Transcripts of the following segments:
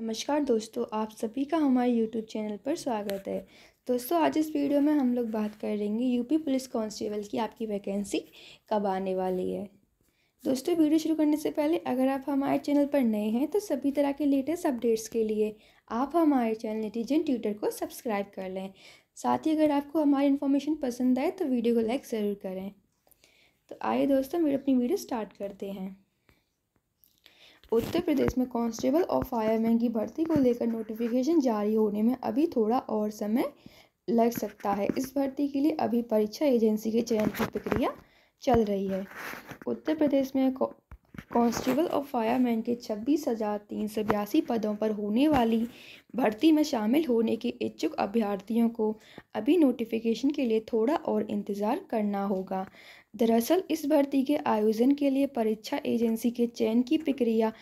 नमस्कार दोस्तों आप सभी का हमारे यूट्यूब चैनल पर स्वागत है दोस्तों आज इस वीडियो में हम लोग बात करेंगे यूपी पुलिस कांस्टेबल की आपकी वैकेंसी कब आने वाली है दोस्तों वीडियो शुरू करने से पहले अगर आप हमारे चैनल पर नए हैं तो सभी तरह के लेटेस्ट अपडेट्स के लिए आप हमारे चैनल नेटिजन ट्विटर को सब्सक्राइब कर लें साथ ही अगर आपको हमारी इन्फॉर्मेशन पसंद आए तो वीडियो को लाइक ज़रूर करें तो आइए दोस्तों मेरे अपनी वीडियो स्टार्ट करते हैं उत्तर प्रदेश में कांस्टेबल और फायरमैन की भर्ती को लेकर नोटिफिकेशन जारी होने में अभी थोड़ा और समय लग सकता है इस भर्ती के लिए अभी परीक्षा एजेंसी के चयन की प्रक्रिया चल रही है उत्तर प्रदेश में कांस्टेबल और फायरमैन के छब्बीस हज़ार तीन सौ बयासी पदों पर होने वाली भर्ती में शामिल होने के इच्छुक अभ्यर्थियों को अभी नोटिफिकेशन के लिए थोड़ा और इंतज़ार करना होगा दरअसल इस भर्ती के आयोजन के लिए परीक्षा एजेंसी के चयन की प्रक्रिया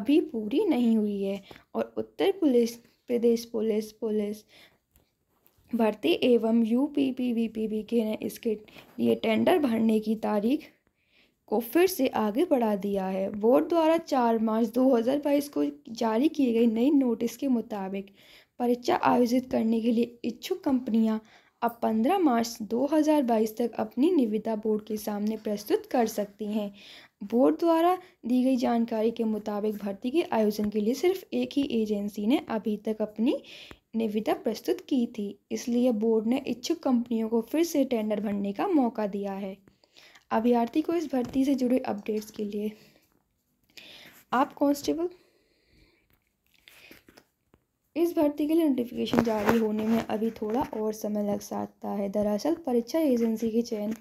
अभी पूरी नहीं हुई है और Uttar police Pradesh police police भर्ती एवं U P P V P B के ने इसके लिए टेंडर भरने की तारीख को फिर से आगे बढ़ा दिया है बोर्ड द्वारा 4 मार्च 2022 को जारी की गई नई नोटिस के मुताबिक परीक्षा आयोजित करने के लिए इच्छुक कंपनियां अब 15 मार्च 2022 तक अपनी निविदा बोर्ड के सामने प्रस्तुत कर सकती हैं बोर्ड द्वारा दी गई जानकारी के मुताबिक भर्ती के आयोजन के लिए सिर्फ एक ही एजेंसी ने अभी तक अपनी निविदा प्रस्तुत की थी इसलिए बोर्ड ने इच्छुक कंपनियों को फिर से टेंडर भरने का मौका दिया है अभ्यर्थी को इस भर्ती से जुड़े अपडेट्स के लिए आप कांस्टेबल इस भर्ती के लिए नोटिफिकेशन जारी होने में अभी थोड़ा और समय लग सकता है दरअसल परीक्षा एजेंसी के चयन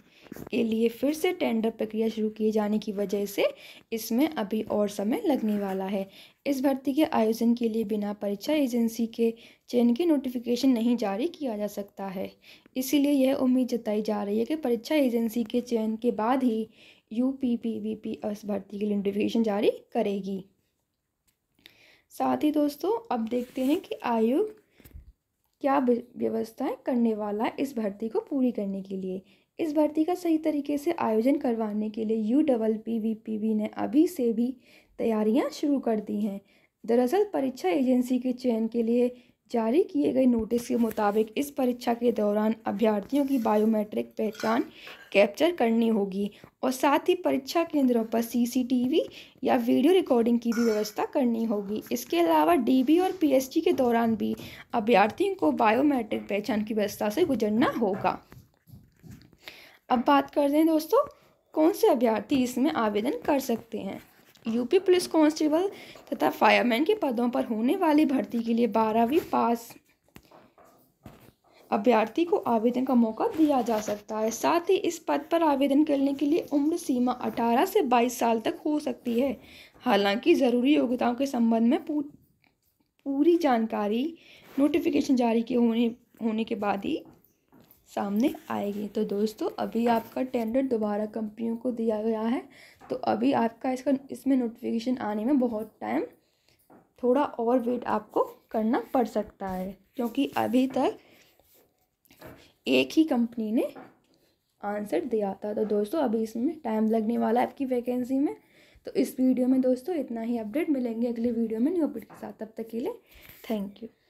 के लिए फिर से टेंडर प्रक्रिया शुरू किए जाने की वजह से इसमें अभी और समय लगने वाला है इस भर्ती के आयोजन के लिए बिना परीक्षा एजेंसी के चयन की नोटिफिकेशन नहीं जारी किया जा सकता है इसीलिए यह उम्मीद जताई जा रही है कि परीक्षा एजेंसी के चयन के बाद ही U P P V P इस भर्ती के लिए नोटिफिकेशन जारी करेगी साथ ही दोस्तों अब देखते हैं कि आयोग क्या व्यवस्थाएं करने वाला है इस भर्ती को पूरी करने के लिए इस भर्ती का सही तरीके से आयोजन करवाने के लिए U double P V P V ने अभी से भी तैयारियां शुरू कर दी हैं दरअसल परीक्षा एजेंसी के चयन के लिए जारी किए गए नोटिस के मुताबिक इस परीक्षा के दौरान अभ्यर्थियों की बायोमेट्रिक पहचान कैप्चर करनी होगी और साथ ही परीक्षा केंद्रों पर सीसीटीवी या वीडियो रिकॉर्डिंग की भी व्यवस्था करनी होगी इसके अलावा डीबी और पीएसजी के दौरान भी अभ्यर्थियों को बायोमेट्रिक पहचान की व्यवस्था से गुजरना होगा अब बात करते हैं दोस्तों कौन से अभ्यर्थी इसमें आवेदन कर सकते हैं यूपी पुलिस कांस्टेबल तथा फायरमैन के पदों पर होने वाली भर्ती के लिए बारहवीं पास अभ्यर्थी को आवेदन का मौका दिया जा सकता है साथ ही इस पद पर आवेदन करने के लिए उम्र सीमा 18 से 22 साल तक हो सकती है हालांकि ज़रूरी योग्यताओं के संबंध में पू, पूरी जानकारी नोटिफिकेशन जारी के होने होने के बाद ही सामने आएगी तो दोस्तों अभी आपका टेंडर दोबारा कंपनियों को दिया गया है तो अभी आपका इसका इसमें नोटिफिकेशन आने में बहुत टाइम थोड़ा और वेट आपको करना पड़ सकता है क्योंकि अभी तक एक ही कंपनी ने आंसर दिया था तो दोस्तों अभी इसमें टाइम लगने वाला है आपकी वैकेंसी में तो इस वीडियो में दोस्तों इतना ही अपडेट मिलेंगे अगले वीडियो में न्यू अपडेट के साथ तब तक के लिए थैंक यू